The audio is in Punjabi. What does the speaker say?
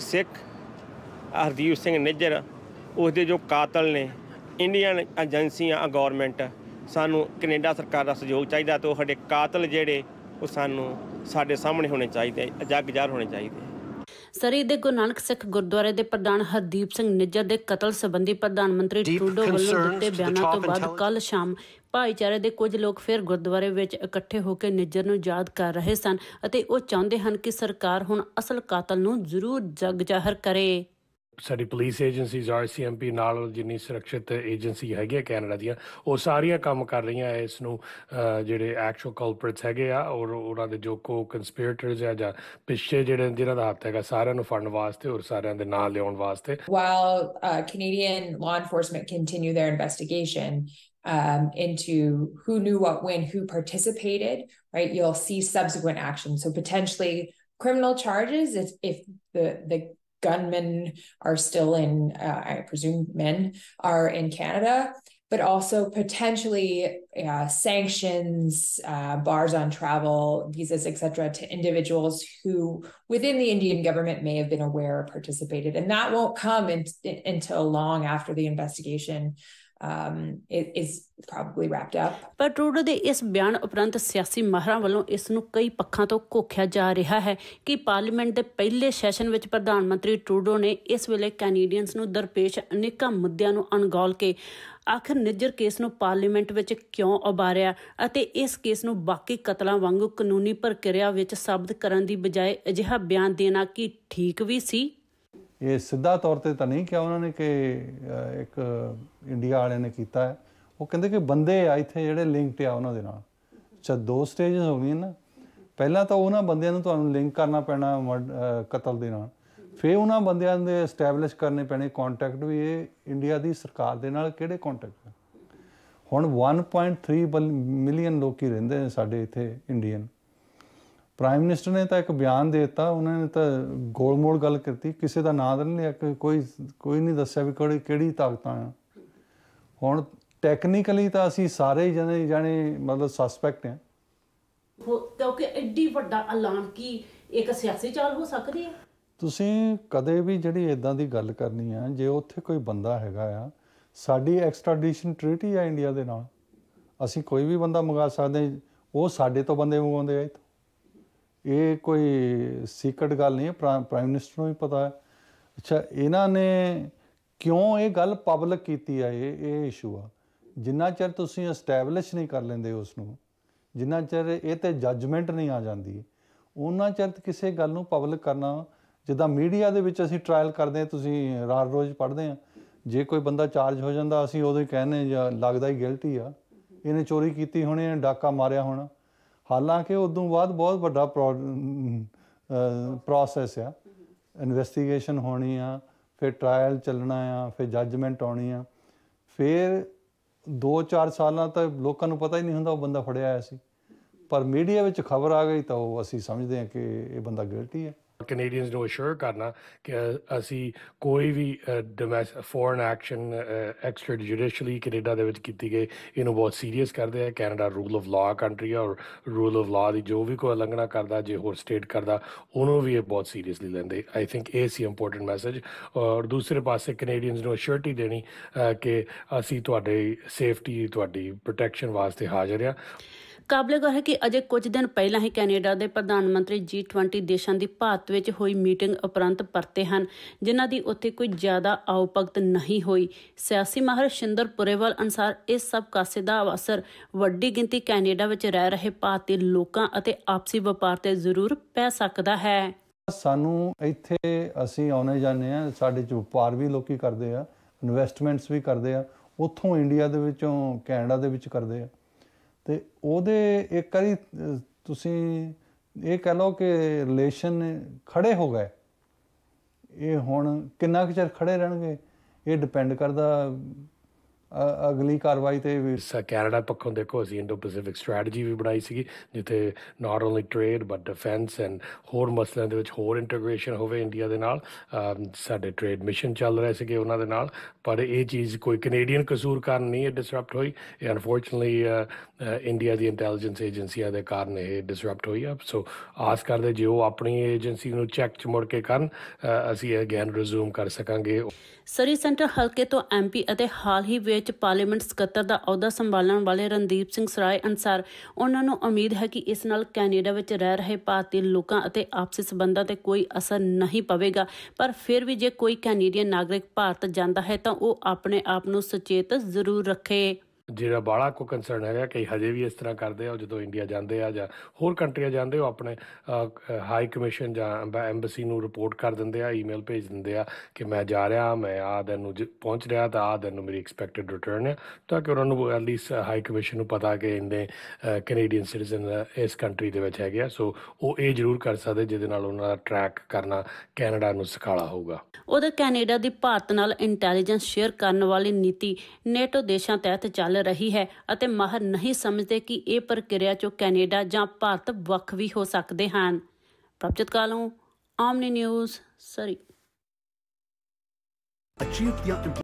ਸਿੱਖ ਹਰਦੀਪ ਸਿੰਘ ਨਿੱਜਰ ਉਸਦੇ ਜੋ ਕਾਤਲ ਨੇ ਇੰਡੀਅਨ ਏਜੰਸੀਆਂ ਆ ਗਵਰਨਮੈਂਟ ਸਾਨੂੰ ਕੈਨੇਡਾ ਸਰਕਾਰ ਦਾ ਸਹਿਯੋਗ ਚਾਹੀਦਾ ਤੇ ਉਹ ਸਾਡੇ ਕਾਤਲ ਜਿਹੜੇ ਉਹ ਸਾਨੂੰ ਸਾਡੇ ਸਾਹਮਣੇ ਹੋਣੇ ਚਾਹੀਦੇ ਜੱਗ ਜਾਰ ਹੋਣੇ ਚਾਹੀਦੇ ਸਰੀ ਦੇ ਗੁਰੂ ਨਾਨਕ ਸਿੱਖ ਗੁਰਦੁਆਰੇ ਦੇ ਪ੍ਰਧਾਨ ਹਰਦੀਪ ਸਿੰਘ ਨਿੱਜਰ ਦੇ ਕਤਲ ਸੰਬੰਧੀ ਪ੍ਰਧਾਨ ਮੰਤਰੀ ਟਰੂਡੋ ਵੱਲੋਂ ਦਿੱਤੇ ਬਿਆਨਾਂ ਤੋਂ ਬਾਅਦ ਕੱਲ ਸ਼ਾਮ ਭਾਈਚਾਰੇ ਦੇ ਕੁਝ ਲੋਕ ਫਿਰ ਗੁਰਦੁਆਰੇ ਵਿੱਚ ਇਕੱਠੇ ਹੋ ਕੇ ਨਿੱਜਰ ਨੂੰ ਯਾਦ ਕਰ ਰਹੇ ਸਨ ਅਤੇ ਉਹ ਚਾਹੁੰਦੇ ਹਨ ਕਿ ਸਰਕਾਰ ਹੁਣ ਅਸਲ ਕਾਤਲ ਨੂੰ ਜ਼ਰੂਰ ਜਗ ਜ਼ਾਹਰ ਕਰੇ ਸਾਡੀ ਪੁਲਿਸ ਏਜੰਸੀਜ਼ ਆਰਸੀਐਮਪੀ ਨਾਲ ਜਿੰਨੀ ਸੁਰੱਖਿਤ ਏਜੰਸੀ ਹੈਗੇ ਕੈਨੇਡਾ ਦੀਆਂ ਉਹ ਸਾਰੀਆਂ ਕੰਮ ਕਰ ਰਹੀਆਂ ਇਸ ਨੂੰ ਜਿਹੜੇ ਐਕਚੁਅਲ ਕਲਪਰਟਸ ਹੈਗੇ ਆ ਔਰ ਉਹਨਾਂ ਦੇ ਜੋ ਕੋ ਕਨਸਪੀਰੇਟਰਸ ਆ ਜਾਂ ਪਿੱਛੇ ਜਿਹੜੇ ਜਿਹਨਾਂ ਦਾ ਹੱਥ ਹੈਗਾ ਸਾਰਿਆਂ ਨੂੰ ਫੜਨ ਵਾਸਤੇ ਔਰ ਸਾਰਿਆਂ ਦੇ ਨਾਂ ਲਿਆਉਣ ਵਾਸਤੇ while Canadian law enforcement continue their investigation Um, into who knew what when, who participated, right? You'll see subsequent action. So potentially criminal charges if if the the gunmen are still in, uh, I presume men are in Canada, but also potentially uh, sanctions, uh, bars on travel, visas, etc., to individuals who within the Indian government may have been aware or participated. And that won't come in, in, until long after the investigation um, is probably wrapped up. ਪਰ ਟਰੂਡੋ ਦੇ ਇਸ ਬਿਆਨ ਉਪਰੰਤ ਸਿਆਸੀ ਮਾਹਰਾਂ ਵੱਲੋਂ ਇਸ ਨੂੰ ਕਈ ਪੱਖਾਂ ਤੋਂ ਕੋਖਿਆ ਜਾ ਰਿਹਾ ਹੈ ਕਿ ਪਾਰਲੀਮੈਂਟ ਦੇ ਪਹਿਲੇ ਸੈਸ਼ਨ ਵਿੱਚ ਪ੍ਰਧਾਨ ਮੰਤਰੀ ਟਰੂਡੋ ਨੇ ਇਸ ਵੇਲੇ ਕੈਨੇਡੀਅਨਸ ਨੂੰ ਦਰਪੇਸ਼ ਅਨੇਕਾਂ ਮੁੱਦਿਆਂ ਨੂੰ ਅਣਗੌਲ ਕੇ ਆਖਰ ਨਿੱਜਰ ਕੇਸ ਨੂੰ ਪਾਰਲੀਮੈਂਟ ਵਿੱਚ ਕਿਉਂ ਉਬਾਰਿਆ ਅਤੇ ਇਸ ਕੇਸ ਨੂੰ ਬਾਕੀ ਕਤਲਾਂ ਵਾਂਗੂ ਕਾਨੂੰਨੀ ਪ੍ਰਕਿਰਿਆ ਵਿੱਚ ਸ਼ਬਦ ਕਰਨ ਦੀ ਬਜਾਏ ਅਜਿਹਾ ਬਿਆਨ ਦੇਣਾ ਕਿ ਠੀਕ ਵੀ ਸੀ ਇਹ ਸਿੱਧਾ ਤੌਰ ਤੇ ਤਾਂ ਨਹੀਂ ਕਿਹਾ ਉਹਨਾਂ ਨੇ ਕਿ ਇੱਕ ਇੰਡੀਆ ਵਾਲਿਆਂ ਨੇ ਕੀਤਾ ਹੈ ਉਹ ਕਹਿੰਦੇ ਕਿ ਬੰਦੇ ਆ ਇੱਥੇ ਜਿਹੜੇ ਲਿੰਕਡ ਆ ਉਹਨਾਂ ਦੇ ਨਾਲ ਅੱਛਾ ਦੋ ਸਟੇਜਸ ਹੋ ਗਈਆਂ ਨਾ ਪਹਿਲਾਂ ਤਾਂ ਉਹਨਾਂ ਬੰਦਿਆਂ ਨੂੰ ਤੁਹਾਨੂੰ ਲਿੰਕ ਕਰਨਾ ਪੈਣਾ ਕਤਲ ਦੇ ਨਾਲ ਫੇ ਉਹਨਾਂ ਬੰਦਿਆਂ ਦੇ ਐਸਟੈਬਲਿਸ਼ ਕਰਨੇ ਪੈਣੇ ਕੰਟੈਕਟ ਵੀ ਇਹ ਇੰਡੀਆ ਦੀ ਸਰਕਾਰ ਦੇ ਨਾਲ ਕਿਹੜੇ ਕੰਟੈਕਟ ਹੁਣ 1.3 ਮਿਲੀਅਨ ਲੋਕੀ ਰਹਿੰਦੇ ਨੇ ਸਾਡੇ ਇੱਥੇ ਇੰਡੀਅਨ ਪ੍ਰਾਈਮ ਮਿਨਿਸਟਰ ਨੇ ਤਾਂ ਇੱਕ ਬਿਆਨ ਦੇ ਦਿੱਤਾ ਉਹਨਾਂ ਨੇ ਤਾਂ ਗੋਲਮੋਲ ਗੱਲ ਕੀਤੀ ਕਿਸੇ ਦਾ ਨਾਮ ਨਹੀਂ ਲਿਆ ਕੋਈ ਕੋਈ ਨਹੀਂ ਦੱਸਿਆ ਵੀ ਕਿਹੜੀ ਕਿਹੜੀ ਤਾਕਤਾਂ ਆ ਹੁਣ ਟੈਕਨੀਕਲੀ ਤਾਂ ਅਸੀਂ ਸਾਰੇ ਜਣੇ ਜਾਣੇ ਮਤਲਬ ਸਸਪੈਕਟ ਆ ਕਿਉਂਕਿ ਐਡੀ ਵੱਡਾ ਐਲਾਨ ਕੀ ਇੱਕ ਸਿਆਸੀ ਚਾਲ ਹੋ ਸਕਦੀ ਹੈ ਤੁਸੀਂ ਕਦੇ ਵੀ ਜਿਹੜੀ ਇਦਾਂ ਦੀ ਗੱਲ ਕਰਨੀ ਆ ਜੇ ਉੱਥੇ ਕੋਈ ਬੰਦਾ ਹੈਗਾ ਆ ਸਾਡੀ ਐਕਸਟ੍ਰੈਡੀਸ਼ਨ ਟ੍ਰੀਟੀ ਆ ਇੰਡੀਆ ਦੇ ਨਾਲ ਅਸੀਂ ਕੋਈ ਵੀ ਬੰਦਾ ਮੰਗਾ ਸਕਦੇ ਉਹ ਸਾਡੇ ਤੋਂ ਬੰਦੇ ਮੰਗਾਉਂਦੇ ਆ ਇਹ ਕੋਈ ਸੀਕਰਟ ਗੱਲ ਨਹੀਂ ਹੈ ਪ੍ਰਾਈਮ ਮਿਨਿਸਟਰ ਨੂੰ ਵੀ ਪਤਾ ਹੈ ਅੱਛਾ ਇਹਨਾਂ ਨੇ ਕਿਉਂ ਇਹ ਗੱਲ ਪਬਲਿਕ ਕੀਤੀ ਹੈ ਇਹ ਇਹ ਇਸ਼ੂ ਆ ਜਿੰਨਾ ਚਿਰ ਤੁਸੀਂ ਐਸਟੈਬਲਿਸ਼ ਨਹੀਂ ਕਰ ਲੈਂਦੇ ਉਸ ਨੂੰ ਜਿੰਨਾ ਚਿਰ ਇਹ ਤੇ ਜੱਜਮੈਂਟ ਨਹੀਂ ਆ ਜਾਂਦੀ ਉਹਨਾਂ ਚਿਰ ਕਿਸੇ ਗੱਲ ਨੂੰ ਪਬਲਿਕ ਕਰਨਾ ਜਿੱਦਾਂ ਮੀਡੀਆ ਦੇ ਵਿੱਚ ਅਸੀਂ ਟ੍ਰਾਇਲ ਕਰਦੇ ਆ ਤੁਸੀਂ ਰਾਤ ਰੋਜ਼ ਪੜ੍ਹਦੇ ਆ ਜੇ ਕੋਈ ਬੰਦਾ ਚਾਰਜ ਹੋ ਜਾਂਦਾ ਅਸੀਂ ਉਦੋਂ ਹੀ ਕਹਿੰਦੇ ਲੱਗਦਾ ਹੀ ਗਿਲਟੀ ਆ ਇਹਨੇ ਚੋਰੀ ਕੀਤੀ ਹੋਣੀ ਹੈ ਡਾਕਾ ਮਾਰਿਆ ਹੋਣਾ ਹਾਲਾਂਕਿ ਉਦੋਂ ਬਾਅਦ ਬਹੁਤ ਵੱਡਾ ਪ੍ਰੋਸੈਸ ਆ ਇਨਵੈਸਟੀਗੇਸ਼ਨ ਹੋਣੀ ਆ ਫਿਰ ਟ੍ਰਾਇਲ ਚੱਲਣਾ ਆ ਫਿਰ ਜੱਜਮੈਂਟ ਆਉਣੀ ਆ ਫਿਰ 2-4 ਸਾਲਾਂ ਤੱਕ ਲੋਕਾਂ ਨੂੰ ਪਤਾ ਹੀ ਨਹੀਂ ਹੁੰਦਾ ਉਹ ਬੰਦਾ ਫੜਿਆ ਆਇਆ ਸੀ ਪਰ ਮੀਡੀਆ ਵਿੱਚ ਖਬਰ ਆ ਗਈ ਤਾਂ ਉਹ ਅਸੀਂ ਸਮਝਦੇ ਹਾਂ ਕਿ ਇਹ ਬੰਦਾ ਗਿਲਟੀ ਹੈ ਕੈਨੇਡੀਅਨਸ ਨੂੰ ਅਸ਼ੂਰ ਕਰਨਾ ਕਿ ਅਸੀਂ ਕੋਈ ਵੀ foreign action extra judicially Canada ਦੇ ਵਿੱਚ ਕੀਤੀ ਗਈ ਇਹਨੂੰ ਬਹੁਤ ਸੀਰੀਅਸ ਕਰਦੇ ਆ Canada rule of law country ਆ ਔਰ ਰੂਲ ਆਫ ਲਾ ਦੀ ਜੋ ਵੀ ਕੋਈ ਉਲੰਘਣਾ ਕਰਦਾ ਜੇ ਹੋਰ ਸਟੇਟ ਕਰਦਾ ਉਹਨੂੰ ਵੀ ਇਹ ਬਹੁਤ ਸੀਰੀਅਸਲੀ ਲੈਂਦੇ ਆਈ ਥਿੰਕ ਇਹ ਸੀ ਇੰਪੋਰਟੈਂਟ ਮੈਸੇਜ ਔਰ ਦੂਸਰੇ ਪਾਸੇ ਕੈਨੇਡੀਅਨਸ ਨੂੰ ਅਸ਼ੂਰਟੀ ਦੇਣੀ ਕਿ ਅਸੀਂ ਤੁਹਾਡੇ ਸੇਫਟੀ ਤੁਹਾਡੀ ਪ੍ਰੋਟੈਕਸ਼ਨ ਵਾਸਤੇ ਹਾਜ਼ਰ ਆ ਕਾਬਲੇ ਕਾਬਲੇਗੌਰ ਹੈ ਕਿ ਅਜੇ ਕੁਝ ਦਿਨ ਪਹਿਲਾਂ ਹੀ ਕੈਨੇਡਾ ਦੇ ਪ੍ਰਧਾਨ ਮੰਤਰੀ G20 ਦੇਸ਼ਾਂ ਦੀ ਭਾਰਤ ਵਿੱਚ ਹੋਈ ਮੀਟਿੰਗ ਉਪਰੰਤ ਪਰਤੇ ਹਨ ਜਿਨ੍ਹਾਂ ਦੀ ਉੱਥੇ ਕੋਈ ਜ਼ਿਆਦਾ ਆਉਪਕਤ ਨਹੀਂ ਹੋਈ ਸਿਆਸੀ ਮਾਹਰ ਸ਼ਿੰਦਰ ਪੁਰੇਵਾਲ ਅਨਸਾਰ ਇਸ ਸਭ ਕਾਸੇ ਦਾ ਅਸਰ ਵੱਡੀ ਗਿਣਤੀ ਕੈਨੇਡਾ ਵਿੱਚ ਰਹਿ ਰਹੇ ਭਾਰਤੀ ਲੋਕਾਂ ਅਤੇ ਆਪਸੀ ਵਪਾਰ ਤੇ ਜ਼ਰੂਰ ਪੈ ਸਕਦਾ ਹੈ ਸਾਨੂੰ ਇੱਥੇ ਅਸੀਂ ਆਉਣੇ ਜਾਂਦੇ ਆ ਸਾਡੇ ਚ ਵਪਾਰ ਵੀ ਲੋਕੀ ਕਰਦੇ ਆ ਇਨਵੈਸਟਮੈਂਟਸ ਵੀ ਕਰਦੇ ਆ ਉੱਥੋਂ ਇੰਡੀਆ ਦੇ ਵਿੱਚੋਂ ਕੈਨੇਡਾ ਦੇ ਵਿੱਚ ਕਰਦੇ ਆ ਤੇ ਉਹਦੇ ਇੱਕ ਵਾਰੀ ਤੁਸੀਂ ਇਹ ਕਹ ਲਓ ਕਿ ਰਿਲੇਸ਼ਨ ਖੜੇ ਹੋ ਗਏ ਇਹ ਹੁਣ ਕਿੰਨਾ ਕੁ ਚਿਰ ਖੜੇ ਰਹਿਣਗੇ ਇਹ ਡਿਪੈਂਡ ਕਰਦਾ ਅਗਲੀ ਕਾਰਵਾਈ ਤੇ ਵੀ ਕੈਨੇਡਾ ਪੱਖੋਂ ਦੇਖੋ ਅਸੀਂ ਇੰਡੋ ਪੈਸੀਫਿਕ ਸਟ੍ਰੈਟਜੀ ਵੀ ਬਣਾਈ ਸੀਗੀ ਜਿੱਥੇ not only trade but defence and ਹੋਰ ਮਸਲਿਆਂ ਦੇ ਵਿੱਚ ਹੋਰ ਇੰਟੀਗ੍ਰੇਸ਼ਨ ਹੋਵੇ ਇੰਡੀਆ ਦੇ ਨਾਲ ਸਾਡੇ ਟ੍ਰੇਡ ਮਿਸ਼ਨ ਚੱਲ ਰਹੇ ਸੀਗੇ ਉਹਨਾਂ ਦੇ ਨਾਲ ਪਰ ਇਹ ਚੀਜ਼ ਕੋਈ ਕੈਨੇਡੀਅਨ ਕਸੂਰ ਕਾਰਨ ਨਹੀਂ ਹੈ ਡਿਸਰਪਟ ਹੋਈ ਇਹ ਅਨਫੋਰਚਨਟਲੀ ਇੰਡੀਆ ਦੀ ਇੰਟੈਲੀਜੈਂਸ ਏਜੰਸੀਆਂ ਦੇ ਕਾਰਨ ਇਹ ਡਿਸਰਪਟ ਹੋਈ ਆ ਸੋ ਆਸ ਕਰਦੇ ਜੇ ਉਹ ਆਪਣੀ ਏਜੰਸੀ ਨੂੰ ਚੈੱਕ ਚ ਮੁੜ ਕੇ ਕਰਨ ਅਸੀਂ ਅਗੇਨ ਰਿਜ਼ੂਮ ਕਰ ਸਕਾਂਗੇ ਸਰੀ ਸੈਂਟਰ ਹਲਕੇ ਤੋਂ ਐਮਪੀ ਅਤੇ ਹਾਲ ਹੀ ਵਿੱਚ ਵਿੱਚ ਪਾਰਲੀਮੈਂਟ ਸਕੱਤਰ ਦਾ ਅਹੁਦਾ ਸੰਭਾਲਣ ਵਾਲੇ ਰਣਦੀਪ ਸਿੰਘ ਸਰਾਏ ਅਨਸਾਰ ਉਹਨਾਂ ਨੂੰ ਉਮੀਦ ਹੈ ਕਿ ਇਸ ਨਾਲ ਕੈਨੇਡਾ ਵਿੱਚ ਰਹਿ ਰਹੇ ਭਾਰਤੀ ਲੋਕਾਂ ਅਤੇ ਆਪਸੀ ਸਬੰਧਾਂ ਤੇ ਕੋਈ ਅਸਰ ਨਹੀਂ ਪਵੇਗਾ ਪਰ ਫਿਰ ਵੀ ਜੇ ਕੋਈ ਕੈਨੇਡੀਅਨ ਨਾਗਰਿਕ ਭਾਰਤ ਜਾਂਦਾ ਹੈ ਤਾਂ ਉਹ ਆਪਣੇ ਆਪ ਨੂੰ ਸੁਚੇਤ ਜ਼ਰੂਰ ਰੱਖੇ ਜਿਹੜਾ ਬਾਲਾ ਕੋ ਕਨਸਰਨ ਹੈਗਾ ਕਿ ਹਜੇ ਵੀ ਇਸ ਤਰ੍ਹਾਂ ਕਰਦੇ ਆ ਜਦੋਂ ਇੰਡੀਆ ਜਾਂਦੇ ਆ ਜਾਂ ਹੋਰ ਕੰਟਰੀਆਂ ਜਾਂਦੇ ਉਹ ਆਪਣੇ ਹਾਈ ਕਮਿਸ਼ਨ ਜਾਂ ਐਮਬੈਸੀ ਨੂੰ ਰਿਪੋਰਟ ਕਰ ਦਿੰਦੇ ਆ ਈਮੇਲ ਭੇਜ ਦਿੰਦੇ ਆ ਕਿ ਮੈਂ ਜਾ ਰਿਹਾ ਮੈਂ ਆ ਦਿਨ ਨੂੰ ਪਹੁੰਚ ਰਿਹਾ ਤਾਂ ਆ ਦਿਨ ਨੂੰ ਮੇਰੀ ਐਕਸਪੈਕਟਡ ਰਿਟਰਨ ਹੈ ਤਾਂ ਕਿ ਉਹਨਾਂ ਨੂੰ ਲੀਸਟ ਹਾਈ ਕਮਿਸ਼ਨ ਨੂੰ ਪਤਾ ਕਿ ਇਹਨੇ ਕੈਨੇਡੀਅਨ ਸਿਟੀਜ਼ਨ ਇਸ ਕੰਟਰੀ ਦੇ ਵਿੱਚ ਹੈਗੇ ਆ ਸੋ ਉਹ ਇਹ ਜ਼ਰੂਰ ਕਰ ਸਕਦੇ ਜਿਹਦੇ ਨਾਲ ਉਹਨਾਂ ਦਾ ਟਰੈਕ ਕਰਨਾ ਕੈਨੇਡਾ ਨੂੰ ਸਖਾਲਾ ਹੋਊਗਾ ਉਹਦਾ ਕੈਨੇਡਾ ਦੀ ਭਾਰਤ ਨਾਲ ਇੰਟੈਲੀਜੈਂਸ ਸ਼ੇਅਰ ਕਰਨ ਵਾਲੀ ਨੀਤੀ ਨੇਟੋ ਦੇਸ਼ਾਂ ਤਹਿਤ ਚੱਲ ਚੱਲ ਰਹੀ ਹੈ ਅਤੇ ਮਾਹਰ ਨਹੀਂ ਸਮਝਦੇ ਕਿ ਇਹ ਪ੍ਰਕਿਰਿਆ ਚੋਂ ਕੈਨੇਡਾ ਜਾਂ ਭਾਰਤ ਵੱਖ ਵੀ ਹੋ ਸਕਦੇ ਹਨ ਪ੍ਰਭਜਤ ਕਾਲੋਂ ਆਮਨੀ ਨਿਊਜ਼ ਸਰੀ